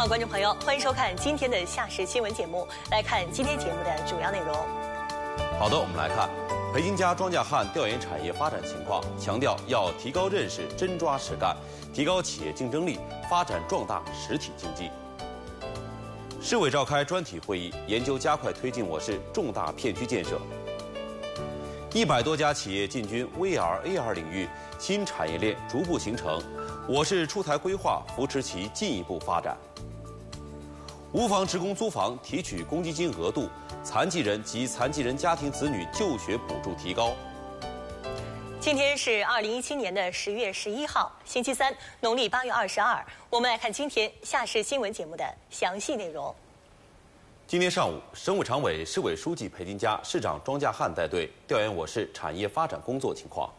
好，观众朋友，欢迎收看今天的《夏时新闻》节目。来看今天节目的主要内容。好的，我们来看裴金家庄稼汉调研产业发展情况，强调要提高认识、真抓实干，提高企业竞争力，发展壮大实体经济。市委召开专题会议，研究加快推进我市重大片区建设。一百多家企业进军 VR、AR 领域，新产业链逐步形成，我市出台规划，扶持其进一步发展。无房职工租房提取公积金额度，残疾人及残疾人家庭子女就学补助提高。今天是二零一七年的十月十一号，星期三，农历八月二十二。我们来看今天《夏市新闻》节目的详细内容。今天上午，省委常委、市委书记裴金佳，市长庄稼汉带队调研我市产业发展工作情况。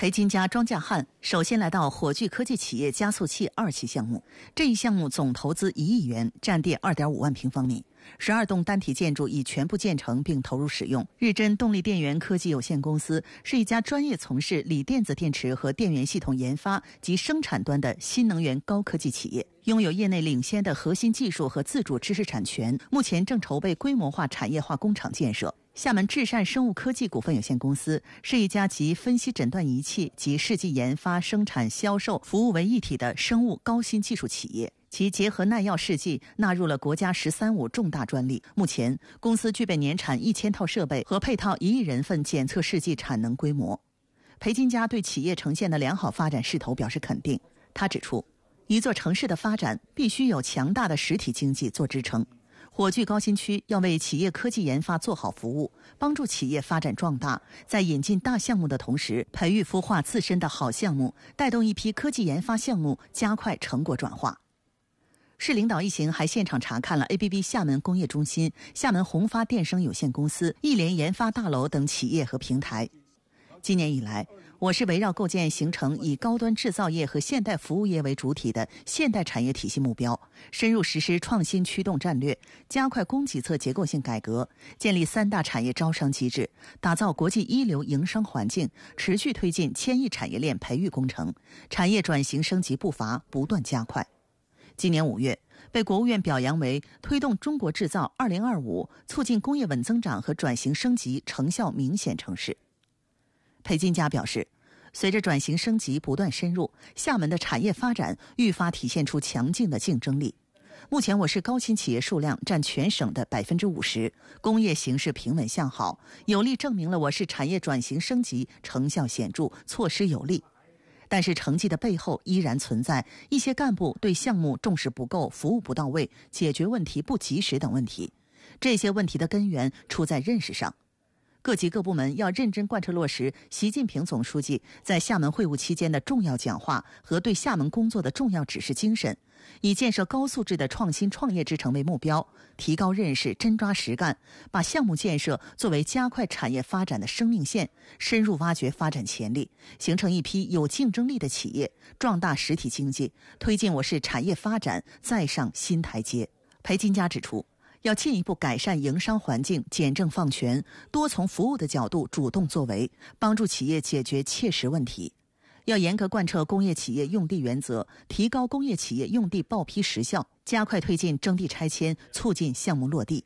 裴金家、庄稼汉首先来到火炬科技企业加速器二期项目。这一项目总投资一亿元，占地二点五万平方米。十二栋单体建筑已全部建成并投入使用。日臻动力电源科技有限公司是一家专业从事锂电子电池和电源系统研发及生产端的新能源高科技企业，拥有业内领先的核心技术和自主知识产权，目前正筹备规模化产业化工厂建设。厦门至善生物科技股份有限公司是一家集分析诊断仪器及试剂研发、生产、销售、服务为一体的生物高新技术企业。其结合耐药试剂纳入了国家“十三五”重大专利。目前，公司具备年产一千套设备和配套一亿人份检测试剂产能规模。裴金佳对企业呈现的良好发展势头表示肯定。他指出，一座城市的发展必须有强大的实体经济做支撑。火炬高新区要为企业科技研发做好服务，帮助企业发展壮大。在引进大项目的同时，培育孵化自身的好项目，带动一批科技研发项目加快成果转化。市领导一行还现场查看了 a b b 厦门工业中心、厦门宏发电声有限公司、亿联研发大楼等企业和平台。今年以来，我市围绕构建形成以高端制造业和现代服务业为主体的现代产业体系目标，深入实施创新驱动战略，加快供给侧结构性改革，建立三大产业招商机制，打造国际一流营商环境，持续推进千亿产业链培育工程，产业转型升级步伐不断加快。今年五月，被国务院表扬为推动中国制造“二零二五”、促进工业稳增长和转型升级成效明显城市。裴金佳表示，随着转型升级不断深入，厦门的产业发展愈发体现出强劲的竞争力。目前，我市高新企业数量占全省的百分之五十，工业形势平稳向好，有力证明了我市产业转型升级成效显著，措施有力。但是成绩的背后依然存在一些干部对项目重视不够、服务不到位、解决问题不及时等问题。这些问题的根源出在认识上。各级各部门要认真贯彻落实习近平总书记在厦门会晤期间的重要讲话和对厦门工作的重要指示精神。以建设高素质的创新创业之城为目标，提高认识，真抓实干，把项目建设作为加快产业发展的生命线，深入挖掘发展潜力，形成一批有竞争力的企业，壮大实体经济，推进我市产业发展再上新台阶。裴金佳指出，要进一步改善营商环境，简政放权，多从服务的角度主动作为，帮助企业解决切实问题。要严格贯彻工业企业用地原则，提高工业企业用地报批时效，加快推进征地拆迁，促进项目落地。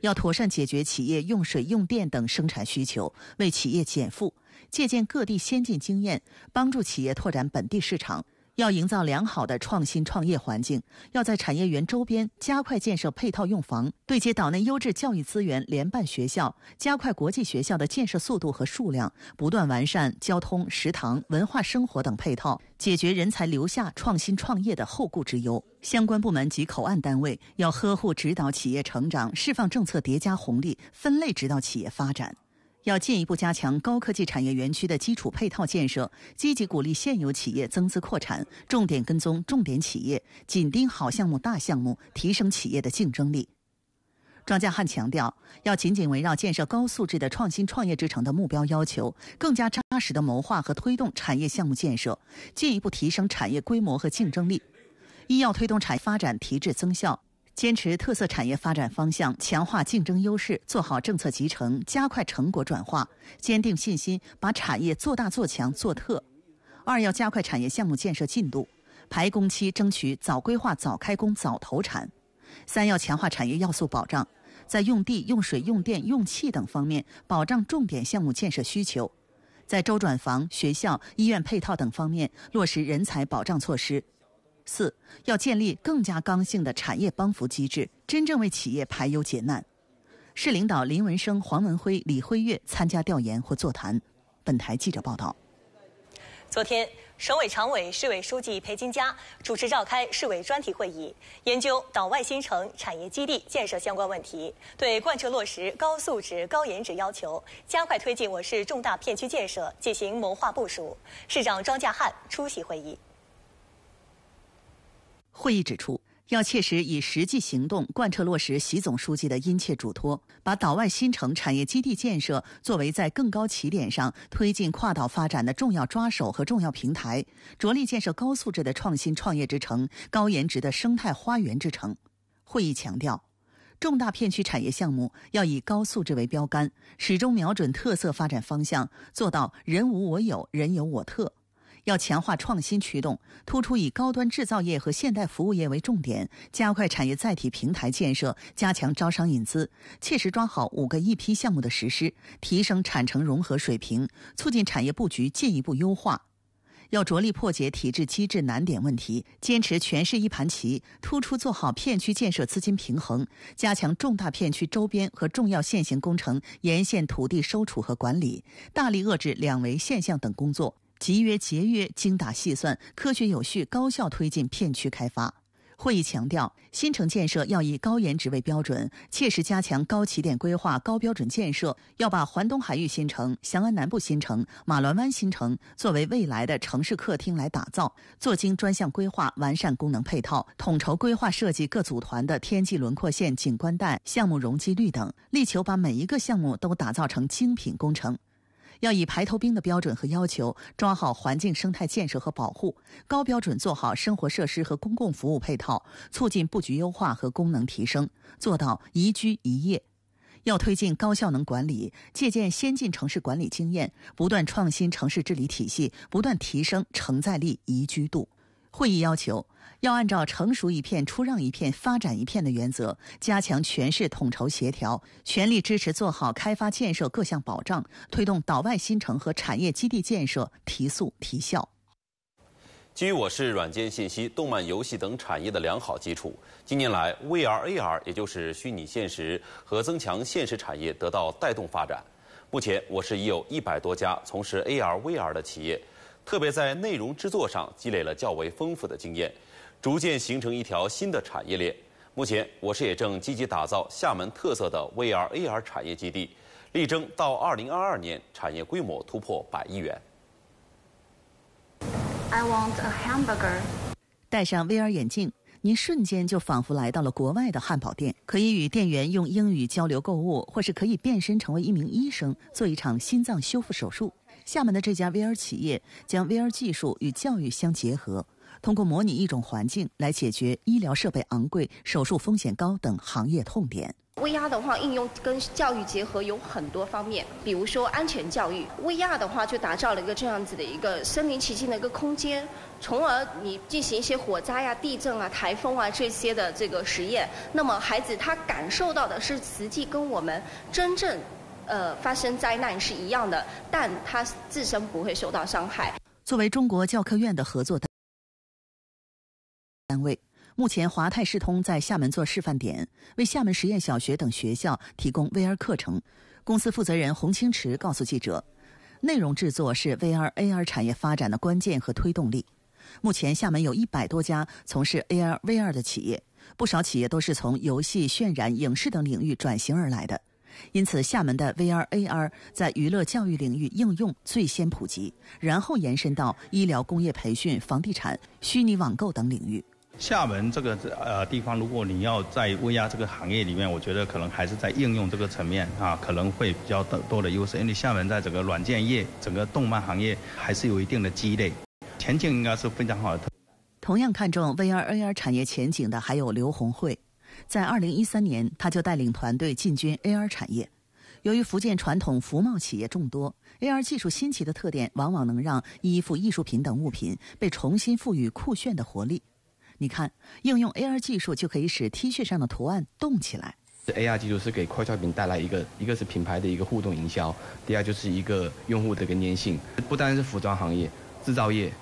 要妥善解决企业用水、用电等生产需求，为企业减负。借鉴各地先进经验，帮助企业拓展本地市场。要营造良好的创新创业环境，要在产业园周边加快建设配套用房，对接岛内优质教育资源，联办学校，加快国际学校的建设速度和数量，不断完善交通、食堂、文化生活等配套，解决人才留下、创新创业的后顾之忧。相关部门及口岸单位要呵护指导企业成长，释放政策叠加红利，分类指导企业发展。要进一步加强高科技产业园区的基础配套建设，积极鼓励现有企业增资扩产，重点跟踪重点企业，紧盯好项目、大项目，提升企业的竞争力。庄家汉强调，要紧紧围绕建设高素质的创新创业之城的目标要求，更加扎实的谋划和推动产业项目建设，进一步提升产业规模和竞争力。一要推动产业发展提质增效。坚持特色产业发展方向，强化竞争优势，做好政策集成，加快成果转化，坚定信心，把产业做大做强做特。二要加快产业项目建设进度，排工期，争取早规划、早开工、早投产。三要强化产业要素保障，在用地、用水、用电、用气等方面保障重点项目建设需求，在周转房、学校、医院配套等方面落实人才保障措施。四要建立更加刚性的产业帮扶机制，真正为企业排忧解难。市领导林文生、黄文辉、李辉月参加调研或座谈。本台记者报道。昨天，省委常委、市委书记裴金佳主持召开市委专题会议，研究岛外新城产业基地建设相关问题，对贯彻落实高素质、高颜值要求，加快推进我市重大片区建设进行谋划部署。市长庄稼汉出席会议。会议指出，要切实以实际行动贯彻落实习总书记的殷切嘱托，把岛外新城产业基地建设作为在更高起点上推进跨岛发展的重要抓手和重要平台，着力建设高素质的创新创业之城、高颜值的生态花园之城。会议强调，重大片区产业项目要以高素质为标杆，始终瞄准特色发展方向，做到人无我有、人有我特。要强化创新驱动，突出以高端制造业和现代服务业为重点，加快产业载体平台建设，加强招商引资，切实抓好五个一批项目的实施，提升产城融合水平，促进产业布局进一步优化。要着力破解体制机制难点问题，坚持全市一盘棋，突出做好片区建设资金平衡，加强重大片区周边和重要现行工程沿线土地收储和管理，大力遏制两违现象等工作。集约节约、精打细算、科学有序、高效推进片区开发。会议强调，新城建设要以高颜值为标准，切实加强高起点规划、高标准建设。要把环东海域新城、翔安南部新城、马銮湾新城作为未来的城市客厅来打造，做精专项规划，完善功能配套，统筹规划设计各组团的天际轮廓线、景观带、项目容积率等，力求把每一个项目都打造成精品工程。要以排头兵的标准和要求抓好环境生态建设和保护，高标准做好生活设施和公共服务配套，促进布局优化和功能提升，做到宜居宜业。要推进高效能管理，借鉴先进城市管理经验，不断创新城市治理体系，不断提升承载力、宜居度。会议要求，要按照成熟一片、出让一片、发展一片的原则，加强全市统筹协调，全力支持做好开发建设各项保障，推动岛外新城和产业基地建设提速提效。基于我市软件、信息、动漫、游戏等产业的良好基础，近年来，VR、AR，也就是虚拟现实和增强现实产业得到带动发展。目前，我市已有一百多家从事 AR、VR 的企业。特别在内容制作上积累了较为丰富的经验，逐渐形成一条新的产业链。目前，我市也正积极打造厦门特色的 VRAR 产业基地，力争到2022年产业规模突破百亿元。I want a hamburger。戴上 VR 眼镜，您瞬间就仿佛来到了国外的汉堡店，可以与店员用英语交流购物，或是可以变身成为一名医生，做一场心脏修复手术。厦门的这家 VR 企业将 VR 技术与教育相结合，通过模拟一种环境来解决医疗设备昂贵、手术风险高等行业痛点。VR 的话，应用跟教育结合有很多方面，比如说安全教育。VR 的话，就打造了一个这样子的一个身临其境的一个空间，从而你进行一些火灾呀、地震啊、台风啊这些的这个实验。那么孩子他感受到的是实际跟我们真正。呃，发生灾难是一样的，但他自身不会受到伤害。作为中国教科院的合作单位，目前华泰视通在厦门做示范点，为厦门实验小学等学校提供 VR 课程。公司负责人洪清池告诉记者：“内容制作是 VR、AR 产业发展的关键和推动力。目前厦门有一百多家从事 AR、VR 的企业，不少企业都是从游戏、渲染、影视等领域转型而来的。”因此，厦门的 VR、AR 在娱乐、教育领域应用最先普及，然后延伸到医疗、工业培训、房地产、虚拟网购等领域。厦门这个呃地方，如果你要在 VR 这个行业里面，我觉得可能还是在应用这个层面啊，可能会比较多的优势，因为厦门在整个软件业、整个动漫行业还是有一定的积累，前景应该是非常好的。同样看重 VR、AR 产业前景的还有刘红慧。在2013年，他就带领团队进军 AR 产业。由于福建传统服贸企业众多，AR 技术新奇的特点，往往能让衣服、艺术品等物品被重新赋予酷炫的活力。你看，应用 AR 技术就可以使 T 恤上的图案动起来。AR 技术是给快消品带来一个，一个是品牌的一个互动营销，第二就是一个用户的个粘性。不单是服装行业，制造业、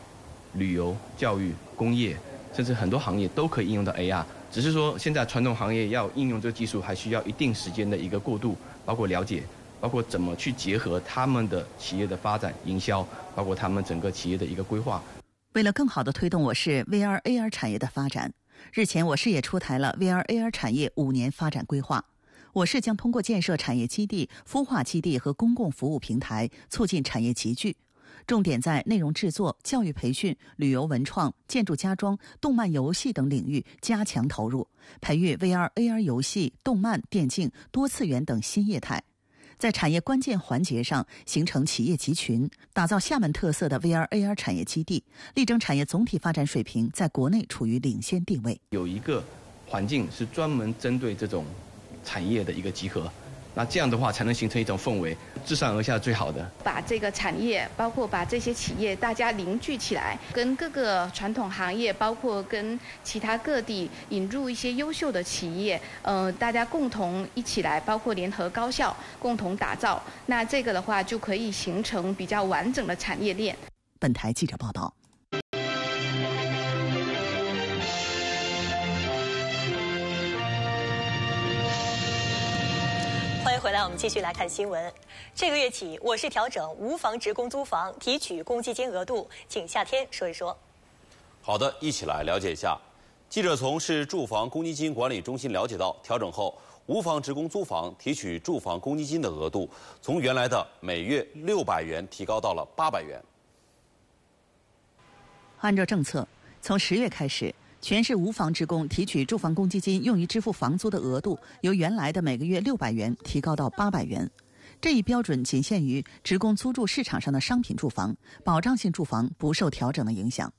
旅游、教育、工业，甚至很多行业都可以应用到 AR。只是说，现在传统行业要应用这个技术，还需要一定时间的一个过渡，包括了解，包括怎么去结合他们的企业的发展、营销，包括他们整个企业的一个规划。为了更好的推动我市 VR AR 产业的发展，日前我市也出台了 VR AR 产业五年发展规划。我市将通过建设产业基地、孵化基地和公共服务平台，促进产业集聚。重点在内容制作、教育培训、旅游文创、建筑家装、动漫游戏等领域加强投入，培育 VR、AR 游戏、动漫、电竞、多次元等新业态，在产业关键环节上形成企业集群，打造厦门特色的 VR、AR 产业基地，力争产业总体发展水平在国内处于领先地位。有一个环境是专门针对这种产业的一个集合。那这样的话才能形成一种氛围，自上而下最好的。把这个产业，包括把这些企业大家凝聚起来，跟各个传统行业，包括跟其他各地引入一些优秀的企业，呃，大家共同一起来，包括联合高校共同打造。那这个的话就可以形成比较完整的产业链。本台记者报道。回来，我们继续来看新闻。这个月起，我市调整无房职工租房提取公积金额度，请夏天说一说。好的，一起来了解一下。记者从市住房公积金管理中心了解到，调整后无房职工租房提取住房公积金的额度，从原来的每月六百元提高到了八百元。按照政策，从十月开始。全市无房职工提取住房公积金用于支付房租的额度，由原来的每个月六百元提高到八百元。这一标准仅限于职工租住市场上的商品住房，保障性住房不受调整的影响。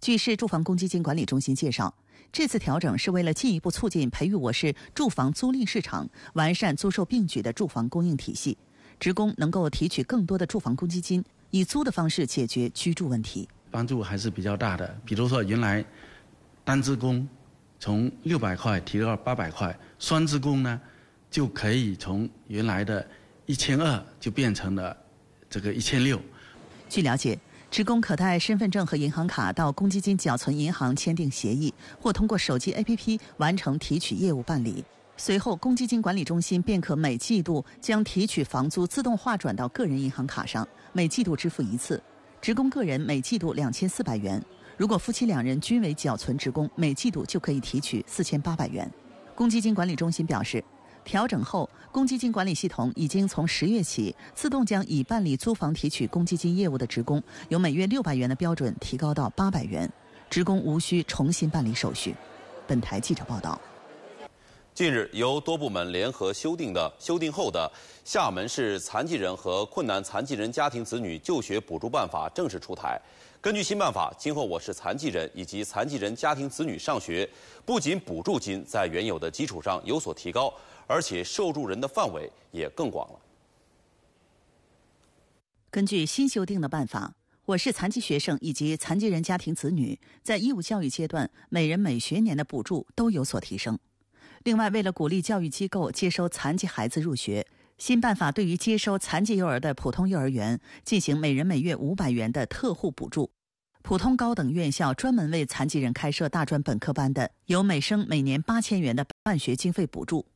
据市住房公积金管理中心介绍，这次调整是为了进一步促进、培育我市住房租赁市场，完善租售并举的住房供应体系。职工能够提取更多的住房公积金，以租的方式解决居住问题，帮助还是比较大的。比如说原来。单职工从六百块提到了八百块，双职工呢就可以从原来的一千二就变成了这个一千六。据了解，职工可带身份证和银行卡到公积金缴存银行签订协议，或通过手机 APP 完成提取业务办理。随后，公积金管理中心便可每季度将提取房租自动化转到个人银行卡上，每季度支付一次，职工个人每季度两千四百元。如果夫妻两人均为缴存职工，每季度就可以提取四千八百元。公积金管理中心表示，调整后，公积金管理系统已经从十月起自动将已办理租房提取公积金业务的职工，由每月六百元的标准提高到八百元，职工无需重新办理手续。本台记者报道。近日，由多部门联合修订的修订后的《厦门市残疾人和困难残疾人家庭子女就学补助办法》正式出台。根据新办法，今后我市残疾人以及残疾人家庭子女上学，不仅补助金在原有的基础上有所提高，而且受助人的范围也更广了。根据新修订的办法，我市残疾学生以及残疾人家庭子女在义务教育阶段每人每学年的补助都有所提升。另外，为了鼓励教育机构接收残疾孩子入学。新办法对于接收残疾幼儿的普通幼儿园进行每人每月五百元的特户补助，普通高等院校专门为残疾人开设大专本科班的，有每生每年八千元的办学经费补助。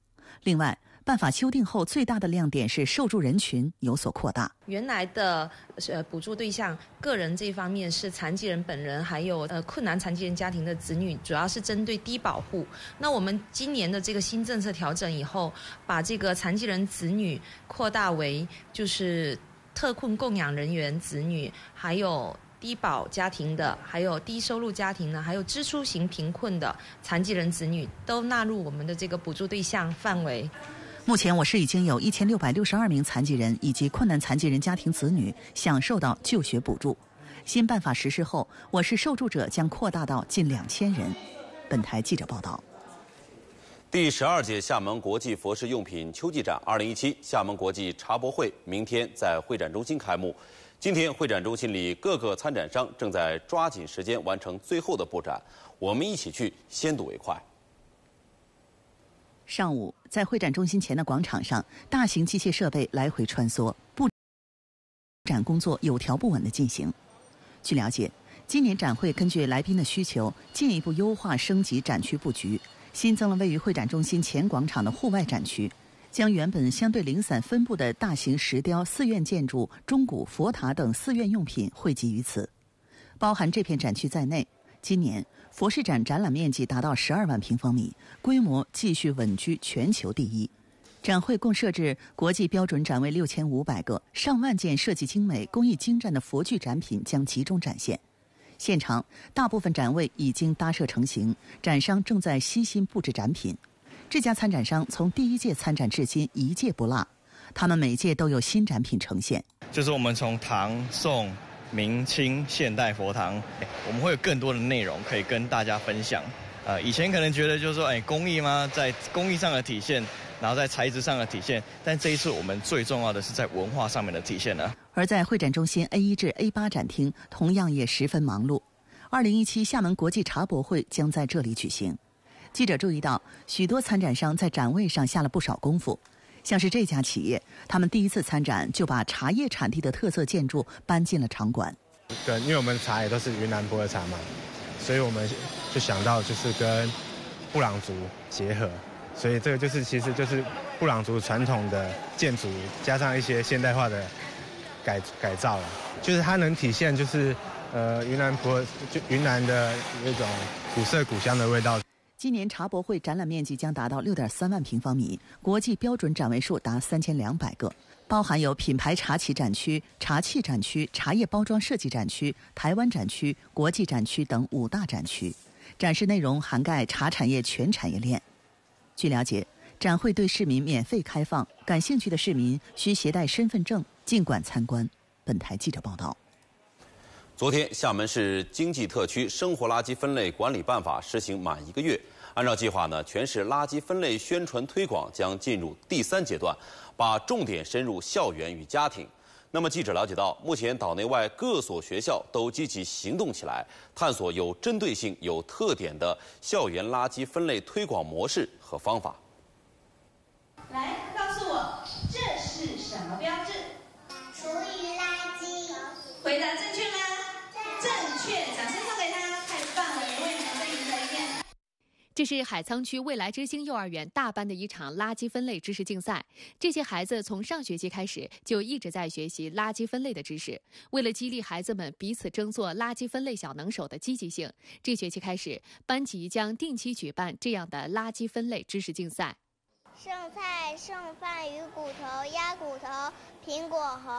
另外。办法修订后，最大的亮点是受助人群有所扩大。原来的呃补助对象，个人这方面是残疾人本人，还有呃困难残疾人家庭的子女，主要是针对低保户。那我们今年的这个新政策调整以后，把这个残疾人子女扩大为就是特困供养人员子女，还有低保家庭的，还有低收入家庭的，还有支出型贫困的残疾人子女，都纳入我们的这个补助对象范围。目前，我市已经有一千六百六十二名残疾人以及困难残疾人家庭子女享受到就学补助。新办法实施后，我市受助者将扩大到近两千人。本台记者报道。第十二届厦门国际佛事用品秋季展、二零一七厦门国际茶博会明天在会展中心开幕。今天，会展中心里各个参展商正在抓紧时间完成最后的布展。我们一起去，先睹为快。上午。在会展中心前的广场上，大型机械设备来回穿梭，布展工作有条不紊地进行。据了解，今年展会根据来宾的需求，进一步优化升级展区布局，新增了位于会展中心前广场的户外展区，将原本相对零散分布的大型石雕、寺院建筑、中古佛塔等寺院用品汇集于此。包含这片展区在内。今年佛事展展览面积达到十二万平方米，规模继续稳居全球第一。展会共设置国际标准展位六千五百个，上万件设计精美、工艺精湛的佛具展品将集中展现。现场大部分展位已经搭设成型，展商正在悉心布置展品。这家参展商从第一届参展至今一届不落，他们每届都有新展品呈现。就是我们从唐宋。明清、现代佛堂，我们会有更多的内容可以跟大家分享。呃，以前可能觉得就是说，哎，工艺吗，在工艺上的体现，然后在材质上的体现，但这一次我们最重要的是在文化上面的体现呢。而在会展中心 A 一至 A 八展厅，同样也十分忙碌。二零一七厦门国际茶博会将在这里举行。记者注意到，许多参展商在展位上下了不少功夫。像是这家企业，他们第一次参展就把茶叶产地的特色建筑搬进了场馆。对，因为我们茶也都是云南普洱茶嘛，所以我们就想到就是跟布朗族结合，所以这个就是其实就是布朗族传统的建筑加上一些现代化的改改造了，就是它能体现就是呃云南普洱就云南的那种古色古香的味道。今年茶博会展览面积将达到六点三万平方米，国际标准展位数达三千两百个，包含有品牌茶企展区、茶器展区、茶叶包装设计展区、台湾展区、国际展区等五大展区，展示内容涵盖茶产业全产业链。据了解，展会对市民免费开放，感兴趣的市民需携带身份证尽管参观。本台记者报道。昨天，厦门市经济特区生活垃圾分类管理办法实行满一个月。按照计划呢，全市垃圾分类宣传推广将进入第三阶段，把重点深入校园与家庭。那么记者了解到，目前岛内外各所学校都积极行动起来，探索有针对性、有特点的校园垃圾分类推广模式和方法。来，告诉我这是什么标志？厨余垃圾。回答正确吗？正确，掌声。这是海沧区未来之星幼儿园大班的一场垃圾分类知识竞赛。这些孩子从上学期开始就一直在学习垃圾分类的知识。为了激励孩子们彼此争做垃圾分类小能手的积极性，这学期开始，班级将定期举办这样的垃圾分类知识竞赛。剩菜、剩饭、鱼骨头、鸭骨头、苹果核。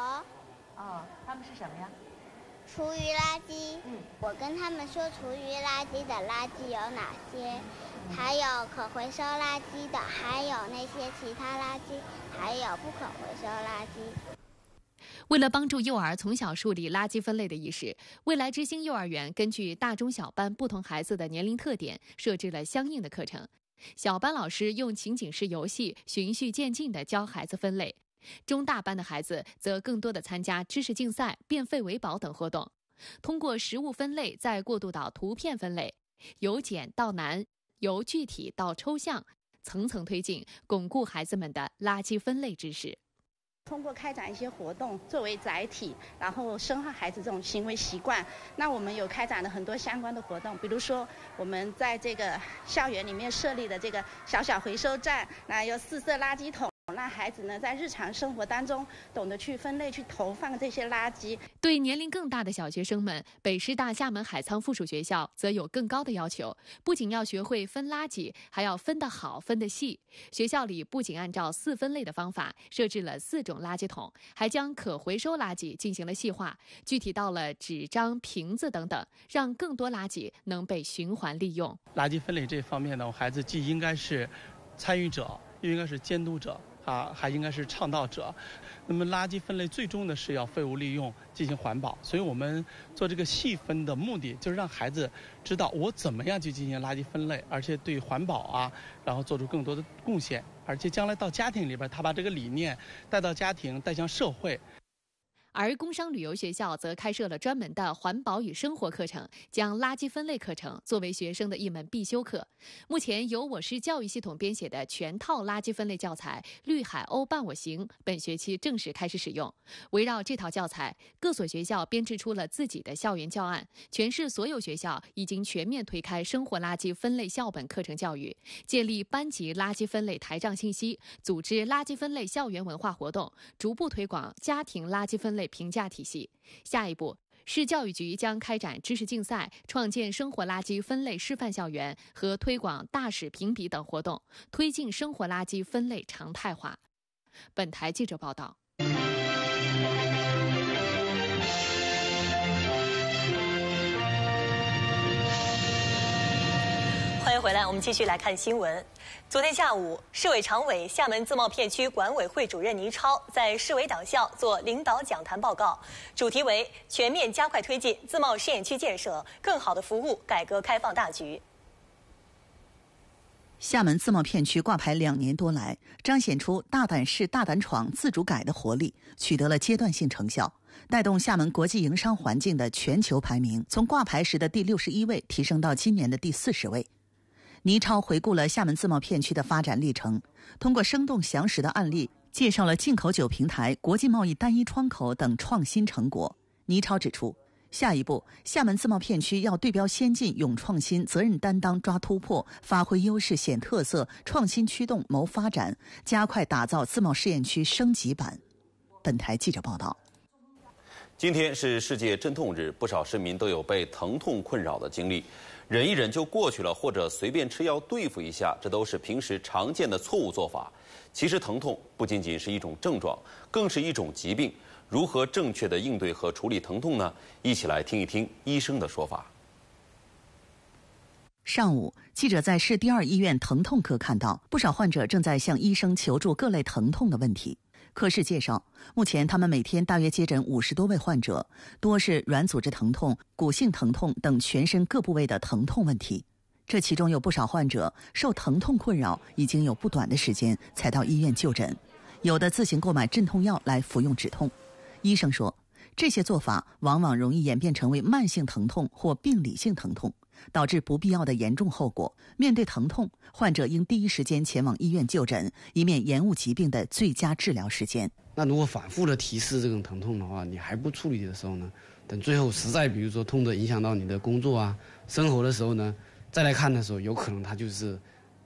哦，它们是什么呀？厨余垃圾，我跟他们说，厨余垃圾的垃圾有哪些？还有可回收垃圾的，还有那些其他垃圾，还有不可回收垃圾。为了帮助幼儿从小树立垃圾分类的意识，未来之星幼儿园根据大中小班不同孩子的年龄特点，设置了相应的课程。小班老师用情景式游戏，循序渐进地教孩子分类。中大班的孩子则更多的参加知识竞赛、变废为宝等活动，通过实物分类再过渡到图片分类，由简到难，由具体到抽象，层层推进，巩固孩子们的垃圾分类知识。通过开展一些活动作为载体，然后深化孩子这种行为习惯。那我们有开展了很多相关的活动，比如说我们在这个校园里面设立的这个小小回收站，那有四色垃圾桶。让孩子呢在日常生活当中懂得去分类去投放这些垃圾。对年龄更大的小学生们，北师大厦门海沧附属学校则有更高的要求，不仅要学会分垃圾，还要分得好、分得细。学校里不仅按照四分类的方法设置了四种垃圾桶，还将可回收垃圾进行了细化，具体到了纸张、瓶子等等，让更多垃圾能被循环利用。垃圾分类这方面呢，我孩子既应该是参与者，又应该是监督者。啊，还应该是倡导者。那么垃圾分类最终的是要废物利用，进行环保。所以我们做这个细分的目的，就是让孩子知道我怎么样去进行垃圾分类，而且对环保啊，然后做出更多的贡献。而且将来到家庭里边，他把这个理念带到家庭，带向社会。而工商旅游学校则开设了专门的环保与生活课程，将垃圾分类课程作为学生的一门必修课。目前，由我市教育系统编写的全套垃圾分类教材《绿海鸥伴我行》本学期正式开始使用。围绕这套教材，各所学校编制出了自己的校园教案。全市所有学校已经全面推开生活垃圾分类校本课程教育，建立班级垃圾分类台账信息，组织垃圾分类校园文化活动，逐步推广家庭垃圾分类。评价体系。下一步，市教育局将开展知识竞赛、创建生活垃圾分类示范校园和推广大使评比等活动，推进生活垃圾分类常态化。本台记者报道。回来，我们继续来看新闻。昨天下午，市委常委、厦门自贸片区管委会主任倪超在市委党校做领导讲坛报告，主题为“全面加快推进自贸试验区建设，更好的服务改革开放大局”。厦门自贸片区挂牌两年多来，彰显出大胆试、大胆闯、自主改的活力，取得了阶段性成效，带动厦门国际营商环境的全球排名从挂牌时的第六十一位提升到今年的第四十位。倪超回顾了厦门自贸片区的发展历程，通过生动详实的案例，介绍了进口酒平台、国际贸易单一窗口等创新成果。倪超指出，下一步厦门自贸片区要对标先进，勇创新，责任担当，抓突破，发挥优势显特色，创新驱动谋发展，加快打造自贸试验区升级版。本台记者报道。今天是世界镇痛日，不少市民都有被疼痛困扰的经历。忍一忍就过去了，或者随便吃药对付一下，这都是平时常见的错误做法。其实疼痛不仅仅是一种症状，更是一种疾病。如何正确的应对和处理疼痛呢？一起来听一听医生的说法。上午，记者在市第二医院疼痛科看到，不少患者正在向医生求助各类疼痛的问题。科室介绍，目前他们每天大约接诊五十多位患者，多是软组织疼痛、骨性疼痛等全身各部位的疼痛问题。这其中有不少患者受疼痛困扰，已经有不短的时间才到医院就诊，有的自行购买镇痛药来服用止痛。医生说，这些做法往往容易演变成为慢性疼痛或病理性疼痛。导致不必要的严重后果。面对疼痛，患者应第一时间前往医院就诊，以免延误疾病的最佳治疗时间。那如果反复的提示这种疼痛的话，你还不处理的时候呢？等最后实在，比如说痛得影响到你的工作啊、生活的时候呢，再来看的时候，有可能他就是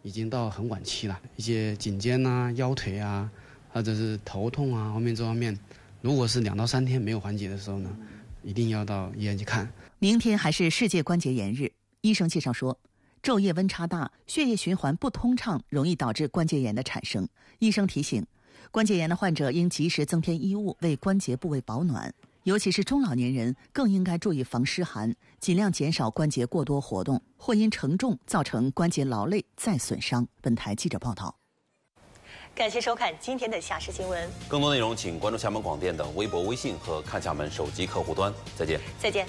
已经到很晚期了。一些颈肩啊、腰腿啊，或者是头痛啊后面这方面，如果是两到三天没有缓解的时候呢，一定要到医院去看。明天还是世界关节炎日。医生介绍说，昼夜温差大，血液循环不通畅，容易导致关节炎的产生。医生提醒，关节炎的患者应及时增添衣物，为关节部位保暖。尤其是中老年人，更应该注意防湿寒，尽量减少关节过多活动，或因承重造成关节劳累再损伤。本台记者报道。感谢收看今天的《厦门新闻》，更多内容请关注厦门广电的微博、微信和看厦门手机客户端。再见。再见。